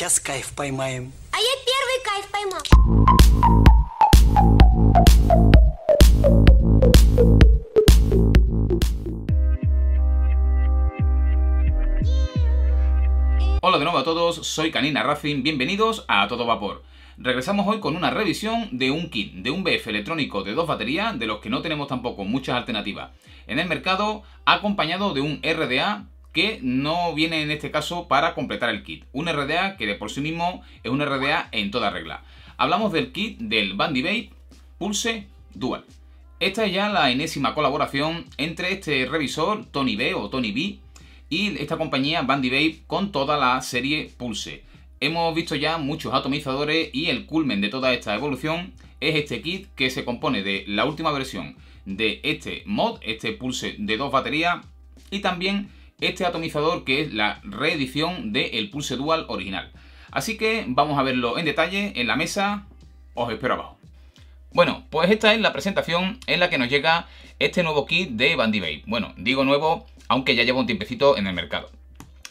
Hola de nuevo a todos, soy Canina Raffin bienvenidos a, a Todo Vapor. Regresamos hoy con una revisión de un kit, de un BF electrónico de dos baterías, de los que no tenemos tampoco muchas alternativas en el mercado, acompañado de un RDA que no viene en este caso para completar el kit. Un RDA que de por sí mismo es un RDA en toda regla. Hablamos del kit del Vape Pulse Dual. Esta es ya la enésima colaboración entre este revisor Tony B o Tony B y esta compañía Vape con toda la serie Pulse. Hemos visto ya muchos atomizadores y el culmen de toda esta evolución es este kit que se compone de la última versión de este mod, este pulse de dos baterías y también este atomizador que es la reedición del Pulse Dual original. Así que vamos a verlo en detalle en la mesa, os espero abajo. Bueno, pues esta es la presentación en la que nos llega este nuevo kit de Babe. Bueno, digo nuevo, aunque ya lleva un tiempecito en el mercado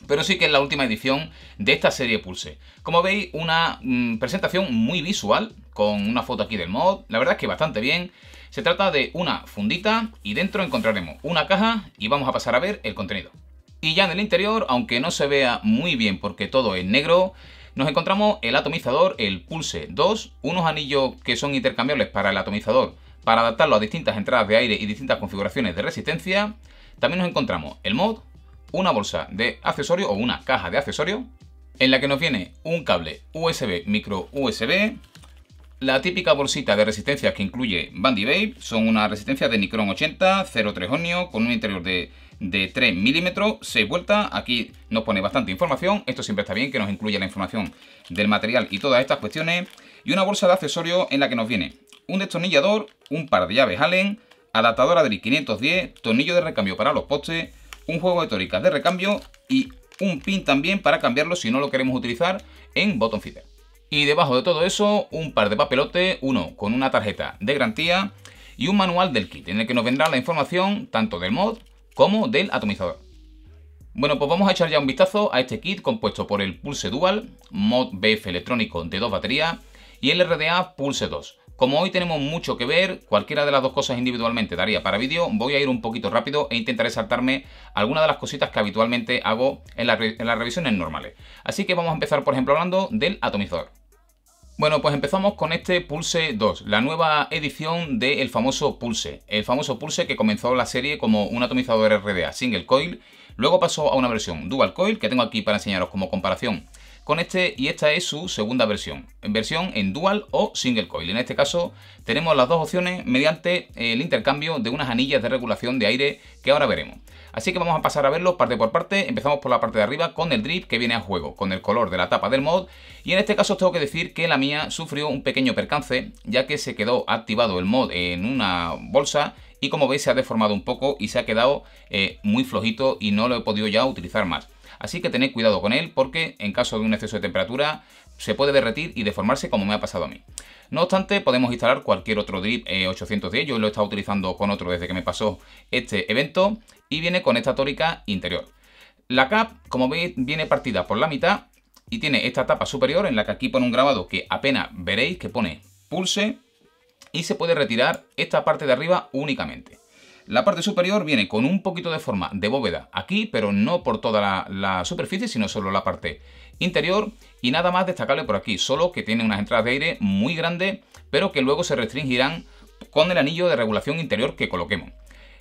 pero sí que es la última edición de esta serie Pulse. Como veis, una mm, presentación muy visual, con una foto aquí del mod, la verdad es que bastante bien. Se trata de una fundita y dentro encontraremos una caja y vamos a pasar a ver el contenido. Y ya en el interior, aunque no se vea muy bien porque todo es negro, nos encontramos el atomizador, el Pulse 2, unos anillos que son intercambiables para el atomizador para adaptarlo a distintas entradas de aire y distintas configuraciones de resistencia. También nos encontramos el mod, una bolsa de accesorio o una caja de accesorio en la que nos viene un cable USB micro USB, la típica bolsita de resistencias que incluye Bandy Babe son una resistencia de Nicron 80, 03 ohmio, con un interior de, 3 milímetros, 6 vueltas. Aquí nos pone bastante información. Esto siempre está bien que nos incluya la información del material y todas estas cuestiones. Y una bolsa de accesorios en la que nos viene un destornillador, un par de llaves Allen, adaptadora de 510, tornillo de recambio para los postes, un juego de tóricas de recambio y un pin también para cambiarlo si no lo queremos utilizar en Bottom Feeder. Y debajo de todo eso, un par de papelote, uno con una tarjeta de garantía y un manual del kit, en el que nos vendrá la información tanto del mod como del atomizador. Bueno, pues vamos a echar ya un vistazo a este kit compuesto por el Pulse Dual, mod BF electrónico de dos baterías y el RDA Pulse 2. Como hoy tenemos mucho que ver, cualquiera de las dos cosas individualmente daría para vídeo, voy a ir un poquito rápido e intentaré saltarme algunas de las cositas que habitualmente hago en las revisiones normales. Así que vamos a empezar por ejemplo hablando del atomizador. Bueno, pues empezamos con este Pulse 2, la nueva edición del famoso Pulse. El famoso Pulse que comenzó la serie como un atomizador RDA single coil, luego pasó a una versión dual coil que tengo aquí para enseñaros como comparación con este y esta es su segunda versión, en versión en dual o single coil. En este caso tenemos las dos opciones mediante el intercambio de unas anillas de regulación de aire que ahora veremos. Así que vamos a pasar a verlo parte por parte, empezamos por la parte de arriba con el drip que viene a juego, con el color de la tapa del mod y en este caso os tengo que decir que la mía sufrió un pequeño percance ya que se quedó activado el mod en una bolsa y como veis se ha deformado un poco y se ha quedado eh, muy flojito y no lo he podido ya utilizar más. Así que tened cuidado con él porque en caso de un exceso de temperatura se puede derretir y deformarse como me ha pasado a mí. No obstante, podemos instalar cualquier otro drip 800 eh, de ellos. lo he estado utilizando con otro desde que me pasó este evento y viene con esta tórica interior. La cap, como veis, viene partida por la mitad y tiene esta tapa superior en la que aquí pone un grabado que apenas veréis que pone pulse y se puede retirar esta parte de arriba únicamente. La parte superior viene con un poquito de forma de bóveda aquí, pero no por toda la, superficie, sino solo la parte interior y nada más destacable por aquí, solo que tiene unas entradas de aire muy grandes, pero que luego se restringirán con el anillo de regulación interior que coloquemos.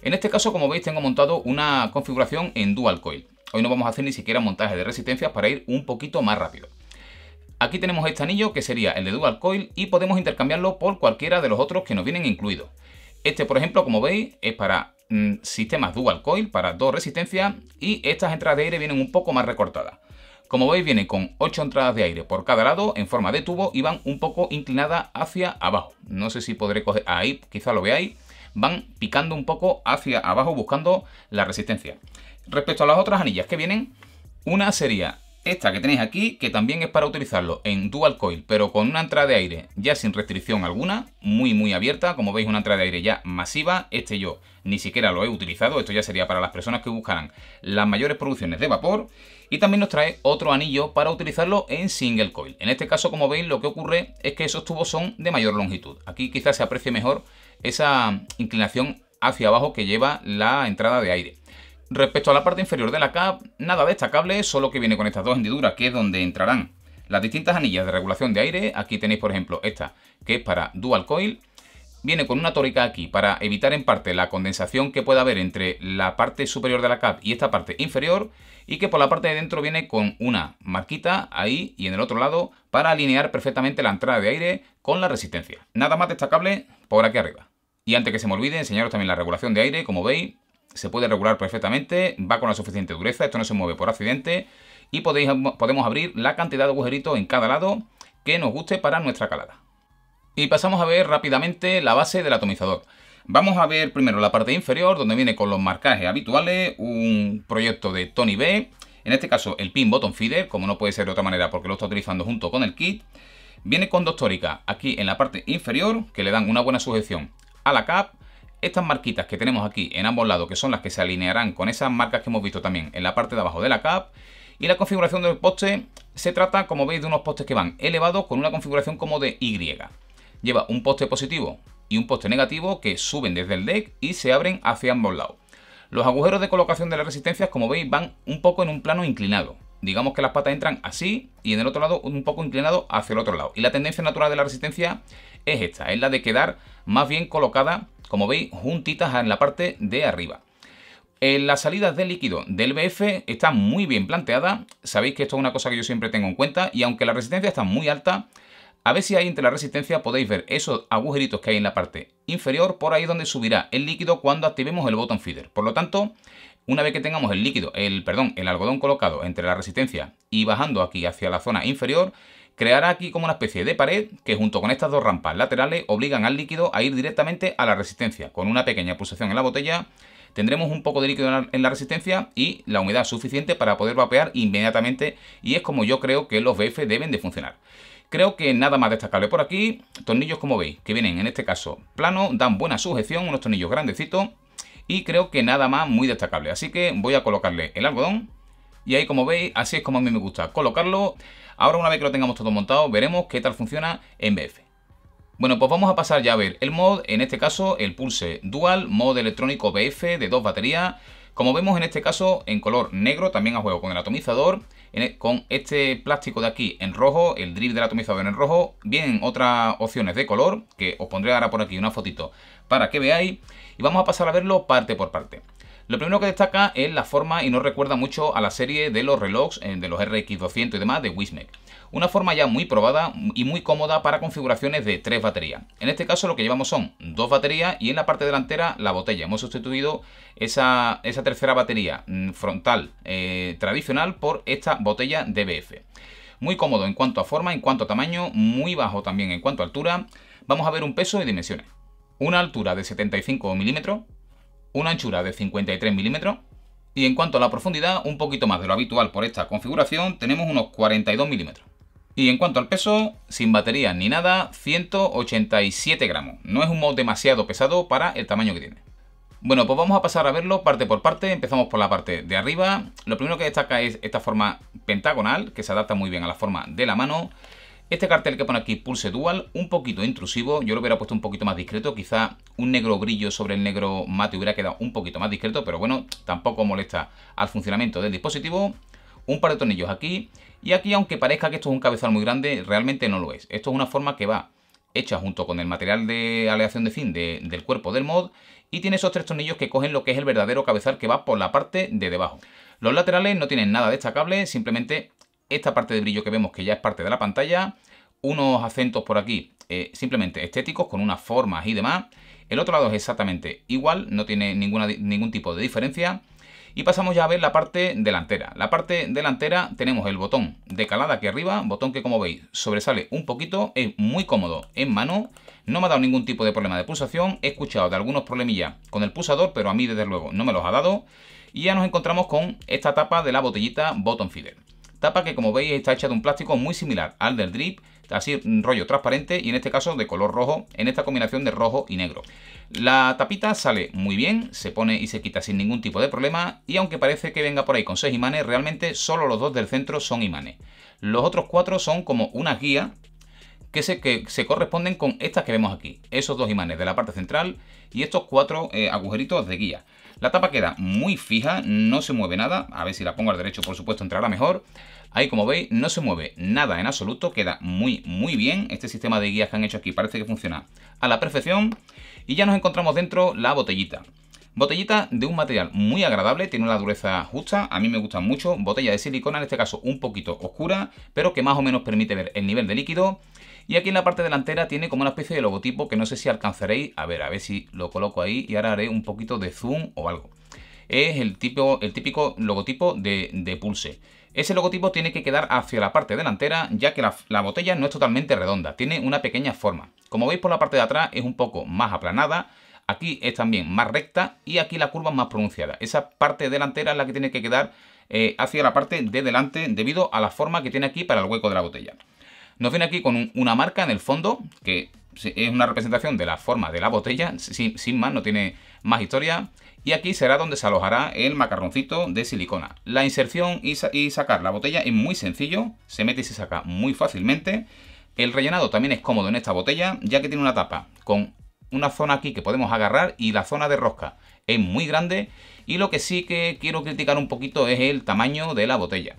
En este caso, como veis, tengo montado una configuración en dual coil. Hoy no vamos a hacer ni siquiera montaje de resistencias para ir un poquito más rápido. Aquí tenemos este anillo que sería el de dual coil y podemos intercambiarlo por cualquiera de los otros que nos vienen incluidos. Este, por ejemplo, como veis, es para mm, sistemas dual coil, para dos resistencias y estas entradas de aire vienen un poco más recortadas. Como veis, viene con ocho entradas de aire por cada lado en forma de tubo y van un poco inclinadas hacia abajo. No sé si podré coger ahí, quizá lo veáis. Van picando un poco hacia abajo buscando la resistencia. Respecto a las otras anillas que vienen, una sería esta que tenéis aquí, que también es para utilizarlo en dual coil, pero con una entrada de aire ya sin restricción alguna, muy muy abierta, como veis una entrada de aire ya masiva, este yo ni siquiera lo he utilizado, esto ya sería para las personas que buscaran las mayores producciones de vapor, y también nos trae otro anillo para utilizarlo en single coil. En este caso, como veis, lo que ocurre es que esos tubos son de mayor longitud. Aquí quizás se aprecie mejor esa inclinación hacia abajo que lleva la entrada de aire. Respecto a la parte inferior de la cap, nada destacable, solo que viene con estas dos hendiduras, que es donde entrarán las distintas anillas de regulación de aire. Aquí tenéis, por ejemplo, esta, que es para dual coil. Viene con una tórica aquí para evitar en parte la condensación que pueda haber entre la parte superior de la cap y esta parte inferior. Y que por la parte de dentro viene con una marquita ahí y en el otro lado para alinear perfectamente la entrada de aire con la resistencia. Nada más destacable por aquí arriba. Y antes que se me olvide, enseñaros también la regulación de aire, como veis, se puede regular perfectamente, va con la suficiente dureza, esto no se mueve por accidente y podéis, podemos abrir la cantidad de agujeritos en cada lado que nos guste para nuestra calada. Y pasamos a ver rápidamente la base del atomizador. Vamos a ver primero la parte inferior, donde viene con los marcajes habituales, un proyecto de Tony B, en este caso el pin button feeder, como no puede ser de otra manera porque lo está utilizando junto con el kit. Viene con dos tóricas aquí en la parte inferior, que le dan una buena sujeción a la cap, estas marquitas que tenemos aquí en ambos lados, que son las que se alinearán con esas marcas que hemos visto también en la parte de abajo de la cap. Y la configuración del poste se trata, como veis, de unos postes que van elevados con una configuración como de Y. Lleva un poste positivo y un poste negativo que suben desde el deck y se abren hacia ambos lados. Los agujeros de colocación de las resistencias, como veis, van un poco en un plano inclinado. Digamos que las patas entran así y en el otro lado un poco inclinado hacia el otro lado. Y la tendencia natural de la resistencia es esta, es la de quedar más bien colocada como veis, juntitas en la parte de arriba. En eh, las salidas de líquido del BF está muy bien planteada. Sabéis que esto es una cosa que yo siempre tengo en cuenta. Y aunque la resistencia está muy alta, a ver si hay entre la resistencia podéis ver esos agujeritos que hay en la parte inferior. Por ahí donde subirá el líquido cuando activemos el botón feeder. Por lo tanto, una vez que tengamos el líquido, el perdón, el algodón colocado entre la resistencia y bajando aquí hacia la zona inferior, creará aquí como una especie de pared que junto con estas dos rampas laterales obligan al líquido a ir directamente a la resistencia. Con una pequeña pulsación en la botella tendremos un poco de líquido en la resistencia y la humedad suficiente para poder vapear inmediatamente y es como yo creo que los BF deben de funcionar. Creo que nada más destacable por aquí, tornillos como veis, que vienen en este caso plano, dan buena sujeción, unos tornillos grandecitos y creo que nada más muy destacable. Así que voy a colocarle el algodón y ahí como veis, así es como a mí me gusta colocarlo. Ahora una vez que lo tengamos todo montado, veremos qué tal funciona en BF. Bueno, pues vamos a pasar ya a ver el mod, en este caso el Pulse Dual, mod electrónico BF de dos baterías. Como vemos en este caso en color negro, también a juego con el atomizador, e, con este plástico de aquí en rojo, el drip del atomizador en rojo, bien otras opciones de color, que os pondré ahora por aquí una fotito para que veáis, y vamos a pasar a verlo parte por parte. Lo primero que destaca es la forma y nos recuerda mucho a la serie de los relojes, eh, de los RX200 y demás de Wismec. Una forma ya muy probada y muy cómoda para configuraciones de tres baterías. En este caso lo que llevamos son dos baterías y en la parte delantera la botella. Hemos sustituido esa, tercera batería mm, frontal eh, tradicional por esta botella DBF. Muy cómodo en cuanto a forma, en cuanto a tamaño, muy bajo también en cuanto a altura. Vamos a ver un peso y dimensiones. Una altura de 75 milímetros, una anchura de 53 milímetros y en cuanto a la profundidad, un poquito más de lo habitual por esta configuración, tenemos unos 42 milímetros. Y en cuanto al peso, sin batería ni nada, 187 gramos. No es un mod demasiado pesado para el tamaño que tiene. Bueno, pues vamos a pasar a verlo parte por parte. Empezamos por la parte de arriba. Lo primero que destaca es esta forma pentagonal, que se adapta muy bien a la forma de la mano. Este cartel que pone aquí, Pulse Dual, un poquito intrusivo, yo lo hubiera puesto un poquito más discreto, quizá un negro brillo sobre el negro mate hubiera quedado un poquito más discreto, pero bueno, tampoco molesta al funcionamiento del dispositivo. Un par de tornillos aquí, y aquí aunque parezca que esto es un cabezal muy grande, realmente no lo es. Esto es una forma que va hecha junto con el material de aleación de fin del cuerpo del mod y tiene esos tres tornillos que cogen lo que es el verdadero cabezal que va por la parte de debajo. Los laterales no tienen nada destacable, simplemente esta parte de brillo que vemos que ya es parte de la pantalla, unos acentos por aquí eh, simplemente estéticos con unas formas y demás. El otro lado es exactamente igual, no tiene ningún tipo de diferencia. Y pasamos ya a ver la parte delantera. La parte delantera tenemos el botón de calada aquí arriba, botón que como veis sobresale un poquito, es muy cómodo en mano, no me ha dado ningún tipo de problema de pulsación, he escuchado de algunos problemillas con el pulsador, pero a mí desde luego no me los ha dado. Y ya nos encontramos con esta tapa de la botellita Bottom Feeder. Tapa que como veis está hecha de un plástico muy similar al del drip, así mm, rollo transparente y en este caso de color rojo, en esta combinación de rojo y negro. La tapita sale muy bien, se pone y se quita sin ningún tipo de problema y aunque parece que venga por ahí con seis imanes, realmente solo los dos del centro son imanes. Los otros cuatro son como unas guías que se, que se corresponden con estas que vemos aquí, esos dos imanes de la parte central y estos cuatro eh, agujeritos de guía. La tapa queda muy fija, no se mueve nada, a ver si la pongo al derecho por supuesto entrará mejor. Ahí como veis no se mueve nada en absoluto, queda muy muy bien. Este sistema de guías que han hecho aquí parece que funciona a la perfección. Y ya nos encontramos dentro la botellita. Botellita de un material muy agradable, tiene una dureza justa, a mí me gusta mucho. Botella de silicona, en este caso un poquito oscura, pero que más o menos permite ver el nivel de líquido. Y aquí en la parte delantera tiene como una especie de logotipo que no sé si alcanzaréis. A ver, a ver si lo coloco ahí y ahora haré un poquito de zoom o algo. Es el, tipo, el típico logotipo de, de Pulse. Ese logotipo tiene que quedar hacia la parte delantera, ya que la, botella no es totalmente redonda, tiene una pequeña forma. Como veis por la parte de atrás es un poco más aplanada, aquí es también más recta y aquí la curva es más pronunciada. Esa parte delantera es la que tiene que quedar eh, hacia la parte de delante debido a la forma que tiene aquí para el hueco de la botella. Nos viene aquí con una marca en el fondo, que es una representación de la forma de la botella, sin más, no tiene más historia y aquí será donde se alojará el macarroncito de silicona. La inserción y, sacar la botella es muy sencillo, se mete y se saca muy fácilmente. El rellenado también es cómodo en esta botella, ya que tiene una tapa con una zona aquí que podemos agarrar y la zona de rosca es muy grande. Y lo que sí que quiero criticar un poquito es el tamaño de la botella.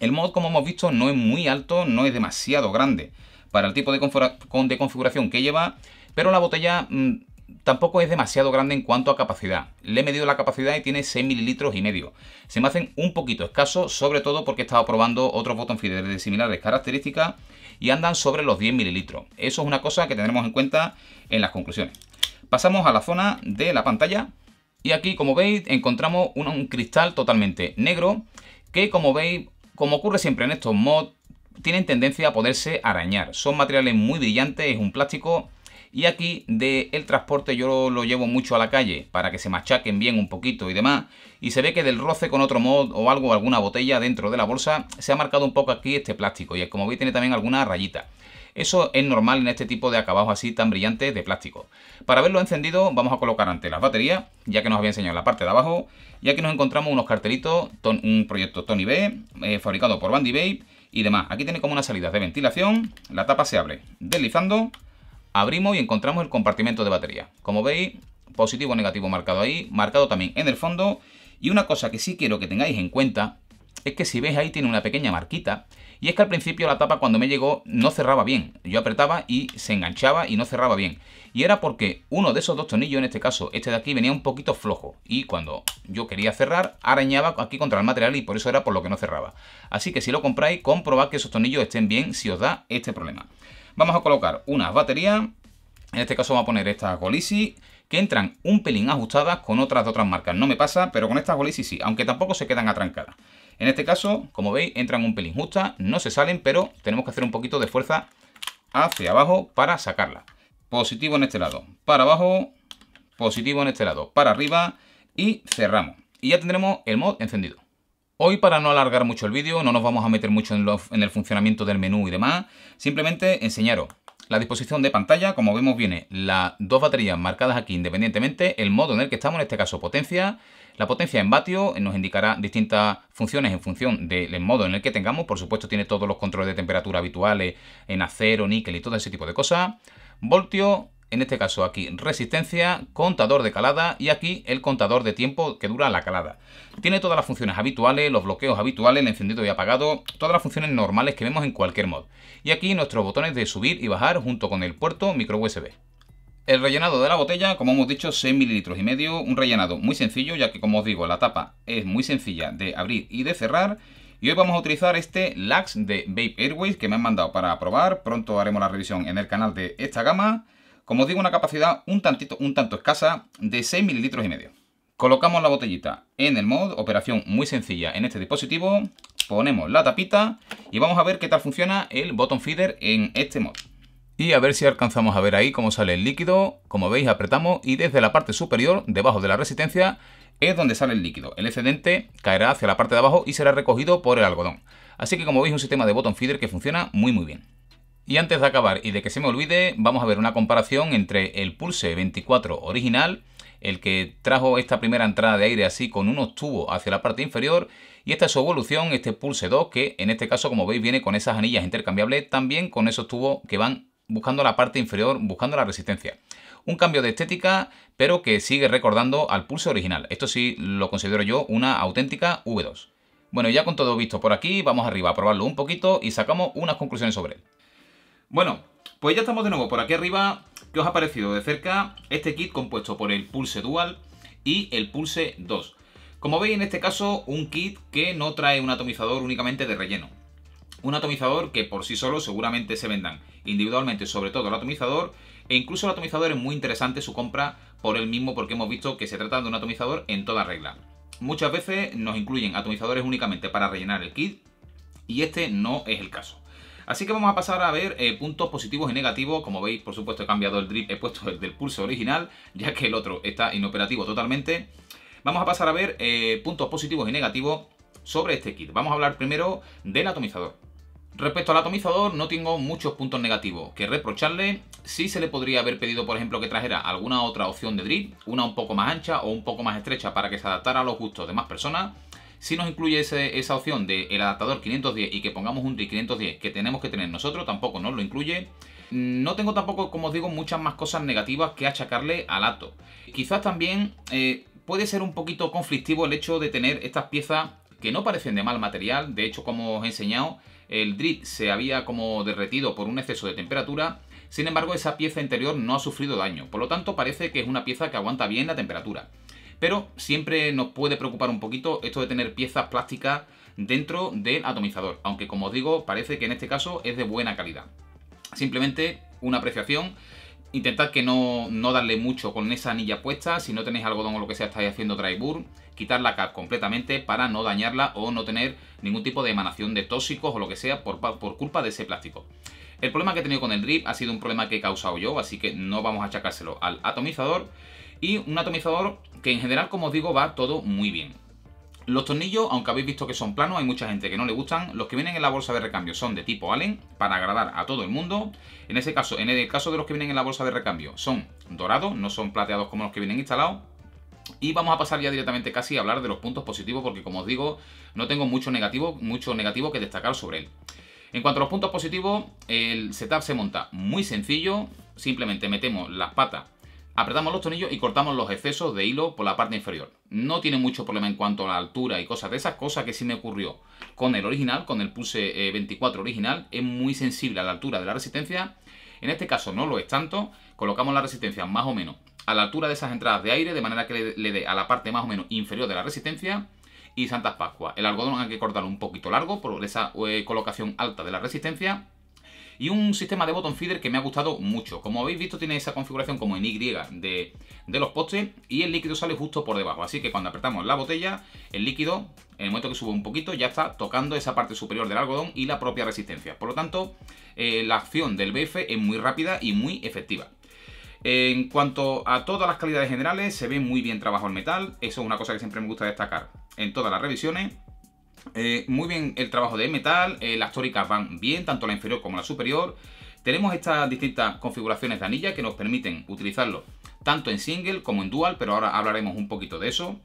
El mod, como hemos visto, no es muy alto, no es demasiado grande para el tipo de, configuración que lleva, pero la botella mm, tampoco es demasiado grande en cuanto a capacidad. Le he medido la capacidad y tiene 6 mililitros y medio. Se me hacen un poquito escasos, sobre todo porque he estado probando otros botón feeders de similares características y andan sobre los 10 mililitros. Eso es una cosa que tendremos en cuenta en las conclusiones. Pasamos a la zona de la pantalla y aquí como veis encontramos un cristal totalmente negro que como veis, como ocurre siempre en estos mods, tienen tendencia a poderse arañar. Son materiales muy brillantes, es un plástico y aquí del transporte yo lo llevo mucho a la calle para que se machaquen bien un poquito y demás. Y se ve que del roce con otro mod o algo, alguna botella dentro de la bolsa, se ha marcado un poco aquí este plástico. Y como veis tiene también alguna rayita. Eso es normal en este tipo de acabados así tan brillantes de plástico. Para verlo encendido vamos a colocar ante las baterías, ya que nos había enseñado la parte de abajo. Y aquí nos encontramos unos cartelitos, un proyecto Tony B, eh, fabricado por Bandy Babe y demás. Aquí tiene como una salida de ventilación, la tapa se abre deslizando Abrimos y encontramos el compartimento de batería. Como veis, positivo o negativo marcado ahí, marcado también en el fondo. Y una cosa que sí quiero que tengáis en cuenta es que si veis ahí tiene una pequeña marquita. Y es que al principio la tapa cuando me llegó no cerraba bien. Yo apretaba y se enganchaba y no cerraba bien. Y era porque uno de esos dos tornillos, en este caso este de aquí, venía un poquito flojo. Y cuando yo quería cerrar, arañaba aquí contra el material y por eso era por lo que no cerraba. Así que si lo compráis, comprobad que esos tornillos estén bien si os da este problema. Vamos a colocar unas baterías, en este caso vamos a poner estas Golisi, que entran un pelín ajustadas con otras de otras marcas. No me pasa, pero con estas Golisi sí, aunque tampoco se quedan atrancadas. En este caso, como veis, entran un pelín justas, no se salen, pero tenemos que hacer un poquito de fuerza hacia abajo para sacarla. Positivo en este lado, para abajo, positivo en este lado, para arriba y cerramos. Y ya tendremos el mod encendido. Hoy, para no alargar mucho el vídeo, no nos vamos a meter mucho en, en el funcionamiento del menú y demás, simplemente enseñaros la disposición de pantalla, como vemos viene las dos baterías marcadas aquí independientemente, el modo en el que estamos, en este caso potencia, la potencia en vatio nos indicará distintas funciones en función del modo en el que tengamos, por supuesto tiene todos los controles de temperatura habituales en acero, níquel y todo ese tipo de cosas, voltio, en este caso aquí resistencia, contador de calada y aquí el contador de tiempo que dura la calada. Tiene todas las funciones habituales, los bloqueos habituales, el encendido y apagado, todas las funciones normales que vemos en cualquier mod. Y aquí nuestros botones de subir y bajar junto con el puerto micro USB. El rellenado de la botella, como hemos dicho, 6 mililitros y medio, un rellenado muy sencillo ya que como os digo la tapa es muy sencilla de abrir y de cerrar. Y hoy vamos a utilizar este Lax de Vape Airways que me han mandado para probar. Pronto haremos la revisión en el canal de esta gama. Como digo, una capacidad un, tantito, un tanto escasa de 6 mililitros y medio. Colocamos la botellita en el mod, operación muy sencilla en este dispositivo, ponemos la tapita y vamos a ver qué tal funciona el button feeder en este mod. Y a ver si alcanzamos a ver ahí cómo sale el líquido, como veis apretamos y desde la parte superior, debajo de la resistencia, es donde sale el líquido. El excedente caerá hacia la parte de abajo y será recogido por el algodón. Así que como veis un sistema de button feeder que funciona muy muy bien. Y antes de acabar y de que se me olvide, vamos a ver una comparación entre el Pulse 24 original, el que trajo esta primera entrada de aire así con unos tubos hacia la parte inferior, y esta es su evolución, este Pulse 2, que en este caso, como veis, viene con esas anillas intercambiables, también con esos tubos que van buscando la parte inferior, buscando la resistencia. Un cambio de estética, pero que sigue recordando al Pulse original. Esto sí lo considero yo una auténtica V2. Bueno, ya con todo visto por aquí, vamos arriba a probarlo un poquito y sacamos unas conclusiones sobre él. Bueno, pues ya estamos de nuevo por aquí arriba. que os ha parecido de cerca este kit compuesto por el Pulse Dual y el Pulse 2? Como veis en este caso, un kit que no trae un atomizador únicamente de relleno. Un atomizador que por sí solo seguramente se vendan individualmente, sobre todo el atomizador, e incluso el atomizador es muy interesante su compra por el mismo porque hemos visto que se trata de un atomizador en toda regla. Muchas veces nos incluyen atomizadores únicamente para rellenar el kit y este no es el caso. Así que vamos a pasar a ver eh, puntos positivos y negativos. Como veis, por supuesto, he cambiado el drip, he puesto el del pulso original, ya que el otro está inoperativo totalmente. Vamos a pasar a ver eh, puntos positivos y negativos sobre este kit. Vamos a hablar primero del atomizador. Respecto al atomizador, no tengo muchos puntos negativos que reprocharle. Sí se le podría haber pedido, por ejemplo, que trajera alguna otra opción de drip, una un poco más ancha o un poco más estrecha para que se adaptara a los gustos de más personas. Si nos incluye esa opción del adaptador 510 y que pongamos un DRIP 510 que tenemos que tener nosotros, tampoco nos lo incluye. No tengo tampoco, como os digo, muchas más cosas negativas que achacarle al Ato. Quizás también eh, puede ser un poquito conflictivo el hecho de tener estas piezas que no parecen de mal material. De hecho, como os he enseñado, el drip se había como derretido por un exceso de temperatura. Sin embargo, esa pieza interior no ha sufrido daño. Por lo tanto, parece que es una pieza que aguanta bien la temperatura. Pero siempre nos puede preocupar un poquito esto de tener piezas plásticas dentro del atomizador, aunque como os digo, parece que en este caso es de buena calidad. Simplemente una apreciación intentad que no, no, darle mucho con esa anilla puesta, si no tenéis algodón o lo que sea estáis haciendo dry burr, quitar la completamente para no dañarla o no tener ningún tipo de emanación de tóxicos o lo que sea por, por culpa de ese plástico. El problema que he tenido con el drip ha sido un problema que he causado yo, así que no vamos a achacárselo al atomizador y un atomizador que en general, como os digo, va todo muy bien. Los tornillos, aunque habéis visto que son planos, hay mucha gente que no le gustan. Los que vienen en la bolsa de recambio son de tipo Allen, para agradar a todo el mundo. En ese caso, en el caso de los que vienen en la bolsa de recambio, son dorados, no son plateados como los que vienen instalados. Y vamos a pasar ya directamente casi a hablar de los puntos positivos, porque como os digo, no tengo mucho negativo, mucho negativo que destacar sobre él. En cuanto a los puntos positivos, el setup se monta muy sencillo. Simplemente metemos las patas Apretamos los tornillos y cortamos los excesos de hilo por la parte inferior. No tiene mucho problema en cuanto a la altura y cosas de esas, cosa que sí me ocurrió con el original, con el puse 24 eh, original. Es muy sensible a la altura de la resistencia. En este caso no lo es tanto. Colocamos la resistencia más o menos a la altura de esas entradas de aire, de manera que le dé a la parte más o menos inferior de la resistencia y Santas Pascua. El algodón hay que cortarlo un poquito largo por esa eh, colocación alta de la resistencia y un sistema de botón feeder que me ha gustado mucho. Como habéis visto tiene esa configuración como en Y de, de los postes y el líquido sale justo por debajo. Así que cuando apretamos la botella, el líquido, en el momento que sube un poquito, ya está tocando esa parte superior del algodón y la propia resistencia. Por lo tanto, eh, la acción del BF es muy rápida y muy efectiva. En cuanto a todas las calidades generales, se ve muy bien trabajo el metal, eso es una cosa que siempre me gusta destacar en todas las revisiones. Eh, muy bien el trabajo de metal, eh, las tóricas van bien, tanto la inferior como la superior. Tenemos estas distintas configuraciones de anilla que nos permiten utilizarlo tanto en single como en dual, pero ahora hablaremos un poquito de eso.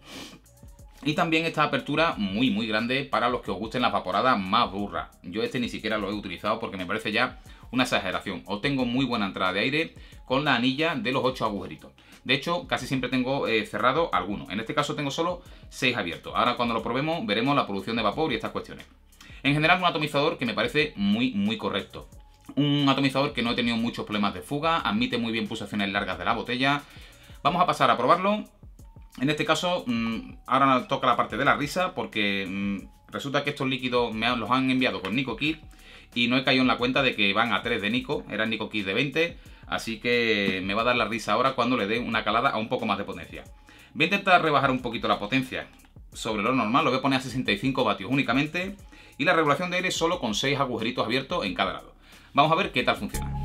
Y también esta apertura muy muy grande para los que os gusten las vaporadas más burras. Yo este ni siquiera lo he utilizado porque me parece ya una exageración. tengo muy buena entrada de aire con la anilla de los 8 agujeritos. De hecho, casi siempre tengo eh, cerrado alguno. En este caso tengo solo 6 abiertos. Ahora cuando lo probemos veremos la producción de vapor y estas cuestiones. En general un atomizador que me parece muy, muy correcto. Un atomizador que no he tenido muchos problemas de fuga, admite muy bien pulsaciones largas de la botella. Vamos a pasar a probarlo. En este caso, mm, ahora toca la parte de la risa porque mm, resulta que estos líquidos me los han enviado con Nico Kit y no he caído en la cuenta de que van a 3 de Nico, era Nico Kiss de 20, así que me va a dar la risa ahora cuando le dé una calada a un poco más de potencia. Voy a intentar rebajar un poquito la potencia sobre lo normal, lo voy a poner a 65 vatios únicamente y la regulación de aire solo con 6 agujeritos abiertos en cada lado. Vamos a ver qué tal funciona.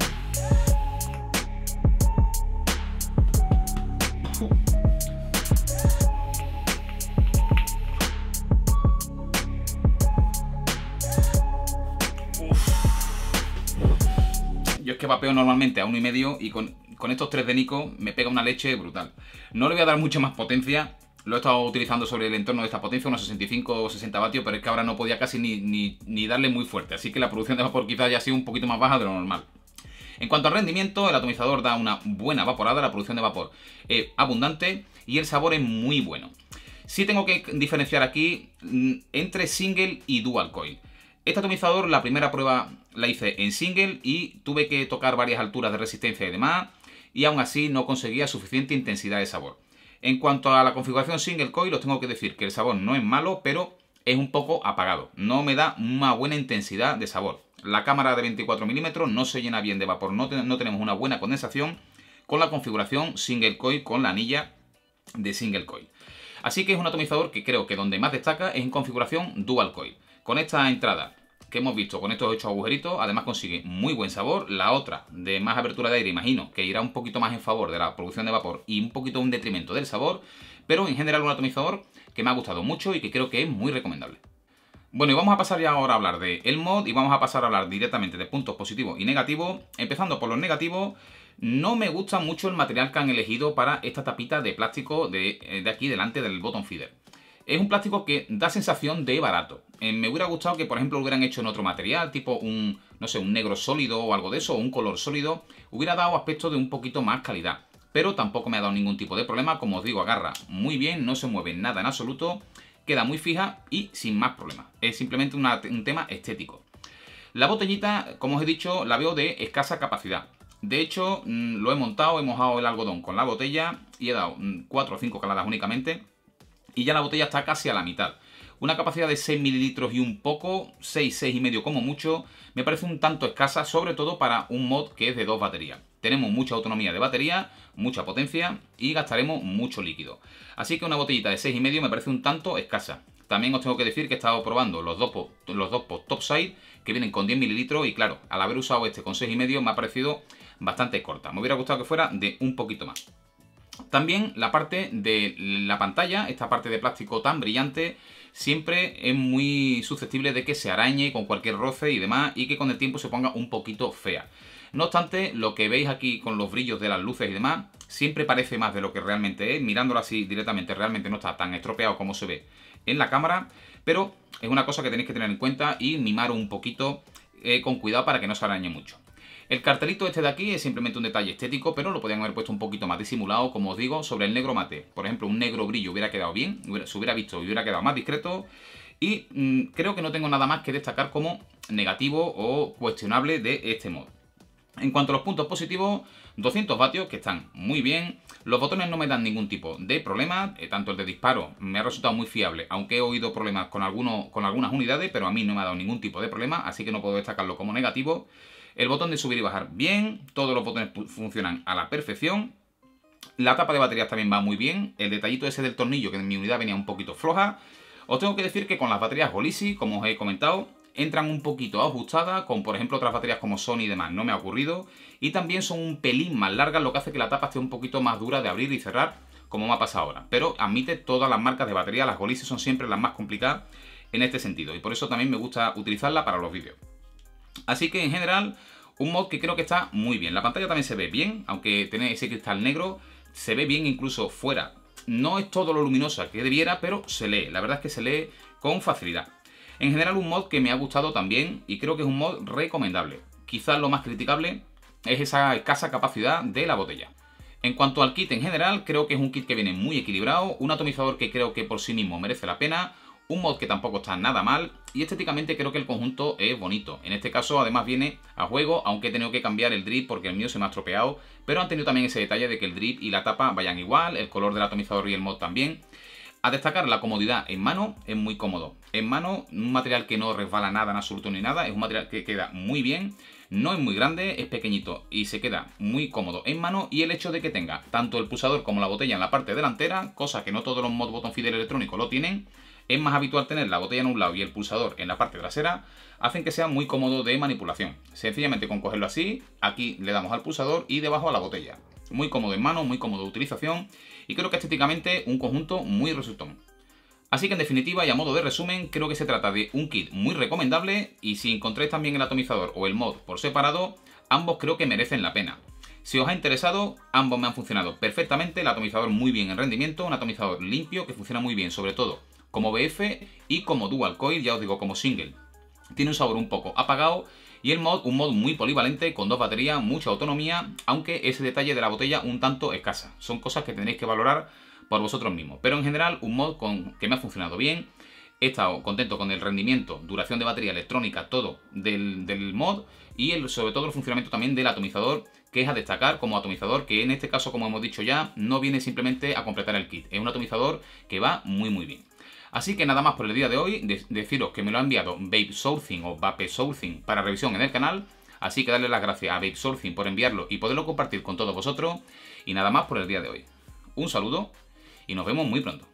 vapeo normalmente a 1,5 y medio con, con estos tres de Nico me pega una leche brutal. No le voy a dar mucha más potencia, lo he estado utilizando sobre el entorno de esta potencia, unos 65 60 vatios, pero es que ahora no podía casi ni, darle muy fuerte, así que la producción de vapor quizás haya sido un poquito más baja de lo normal. En cuanto al rendimiento, el atomizador da una buena vaporada, la producción de vapor es abundante y el sabor es muy bueno. si tengo que diferenciar aquí mm, entre single y dual coil. Este atomizador, la primera prueba la hice en single y tuve que tocar varias alturas de resistencia y demás, y aún así no conseguía suficiente intensidad de sabor. En cuanto a la configuración single coil, os tengo que decir que el sabor no es malo, pero es un poco apagado. No me da una buena intensidad de sabor. La cámara de 24 milímetros no se llena bien de vapor, no, no tenemos una buena condensación con la configuración single coil, con la anilla de single coil. Así que es un atomizador que creo que donde más destaca es en configuración dual coil. Con esta entrada que hemos visto, con estos ocho agujeritos, además consigue muy buen sabor. La otra, de más abertura de aire, imagino, que irá un poquito más en favor de la producción de vapor y un poquito un detrimento del sabor, pero en general un atomizador que me ha gustado mucho y que creo que es muy recomendable. Bueno, y vamos a pasar ya ahora a hablar de el mod y vamos a pasar a hablar directamente de puntos positivos y negativos. Empezando por los negativos, no me gusta mucho el material que han elegido para esta tapita de plástico de, eh, de aquí delante del botón feeder. Es un plástico que da sensación de barato. Eh, me hubiera gustado que, por ejemplo, lo hubieran hecho en otro material, tipo un, no sé, un negro sólido o algo de eso, o un color sólido. Hubiera dado aspecto de un poquito más calidad. Pero tampoco me ha dado ningún tipo de problema. Como os digo, agarra muy bien, no se mueve nada en absoluto. Queda muy fija y sin más problemas. Es simplemente un tema estético. La botellita, como os he dicho, la veo de escasa capacidad. De hecho, mm, lo he montado, he mojado el algodón con la botella y he dado 4 mm, o 5 caladas únicamente y ya la botella está casi a la mitad. Una capacidad de 6 mililitros y un poco, 6, 6 y medio como mucho, me parece un tanto escasa, sobre todo para un mod que es de dos baterías. Tenemos mucha autonomía de batería, mucha potencia y gastaremos mucho líquido. Así que una botellita de 6,5 me parece un tanto escasa. También os tengo que decir que he estado probando los dos, los dos topside que vienen con 10 mililitros y claro, al haber usado este con 6,5 me ha parecido bastante corta. Me hubiera gustado que fuera de un poquito más. También la parte de la pantalla, esta parte de plástico tan brillante, siempre es muy susceptible de que se arañe con cualquier roce y demás y que con el tiempo se ponga un poquito fea. No obstante, lo que veis aquí con los brillos de las luces y demás, siempre parece más de lo que realmente es. Mirándolo así directamente, realmente no está tan estropeado como se ve en la cámara, pero es una cosa que tenéis que tener en cuenta y mimar un poquito eh, con cuidado para que no se arañe mucho. El cartelito este de aquí es simplemente un detalle estético, pero lo podrían haber puesto un poquito más disimulado, como os digo, sobre el negro mate. Por ejemplo, un negro brillo hubiera quedado bien, se hubiera visto y hubiera quedado más discreto. Y mm, creo que no tengo nada más que destacar como negativo o cuestionable de este mod. En cuanto a los puntos positivos, 200 vatios que están muy bien. Los botones no me dan ningún tipo de problema, eh, tanto el de disparo me ha resultado muy fiable, aunque he oído problemas con, con algunas unidades, pero a mí no me ha dado ningún tipo de problema, así que no puedo destacarlo como negativo. El botón de subir y bajar bien, todos los botones funcionan a la perfección. La tapa de baterías también va muy bien, el detallito ese del tornillo que en mi unidad venía un poquito floja. Os tengo que decir que con las baterías Golisi, como os he comentado, entran un poquito ajustadas, con por ejemplo otras baterías como Sony y demás, no me ha ocurrido. Y también son un pelín más largas, lo que hace que la tapa esté un poquito más dura de abrir y cerrar, como me ha pasado ahora. Pero admite todas las marcas de batería, las Golisi son siempre las más complicadas en este sentido. Y por eso también me gusta utilizarla para los vídeos. Así que en general, un mod que creo que está muy bien. La pantalla también se ve bien, aunque tiene ese cristal negro, se ve bien incluso fuera. No es todo lo luminosa que debiera, pero se lee. La verdad es que se lee con facilidad. En general un mod que me ha gustado también y creo que es un mod recomendable. Quizás lo más criticable es esa escasa capacidad de la botella. En cuanto al kit en general, creo que es un kit que viene muy equilibrado, un atomizador que creo que por sí mismo merece la pena, un mod que tampoco está nada mal y estéticamente creo que el conjunto es bonito. En este caso además viene a juego, aunque he tenido que cambiar el drip porque el mío se me ha estropeado, pero han tenido también ese detalle de que el drip y la tapa vayan igual, el color del atomizador y el mod también. A destacar la comodidad en mano, es muy cómodo. En mano, un material que no resbala nada en absoluto ni nada, es un material que queda muy bien, no es muy grande, es pequeñito y se queda muy cómodo en mano y el hecho de que tenga tanto el pulsador como la botella en la parte delantera, cosa que no todos los mods botón fidel electrónico lo tienen, es más habitual tener la botella en un lado y el pulsador en la parte trasera, hacen que sea muy cómodo de manipulación. Sencillamente con cogerlo así, aquí le damos al pulsador y debajo a la botella. Muy cómodo en mano, muy cómodo de utilización y creo que estéticamente un conjunto muy resultón. Así que en definitiva y a modo de resumen, creo que se trata de un kit muy recomendable y si encontráis también el atomizador o el mod por separado, ambos creo que merecen la pena. Si os ha interesado, ambos me han funcionado perfectamente, el atomizador muy bien en rendimiento, un atomizador limpio que funciona muy bien sobre todo como BF y como dual coil, ya os digo, como single. Tiene un sabor un poco apagado y el mod, un mod muy polivalente, con dos baterías, mucha autonomía, aunque ese detalle de la botella un tanto escasa. Son cosas que tenéis que valorar por vosotros mismos. Pero en general, un mod con, que me ha funcionado bien. He estado contento con el rendimiento, duración de batería electrónica, todo del, mod y sobre todo el funcionamiento también del atomizador, que es a destacar como atomizador, que en este caso, como hemos dicho ya, no viene simplemente a completar el kit. Es un atomizador que va muy muy bien. Así que nada más por el día de hoy, deciros que me lo ha enviado Babe Sourcing o Vape Sourcing para revisión en el canal, así que darle las gracias a Babe Sourcing por enviarlo y poderlo compartir con todos vosotros, y nada más por el día de hoy. Un saludo y nos vemos muy pronto.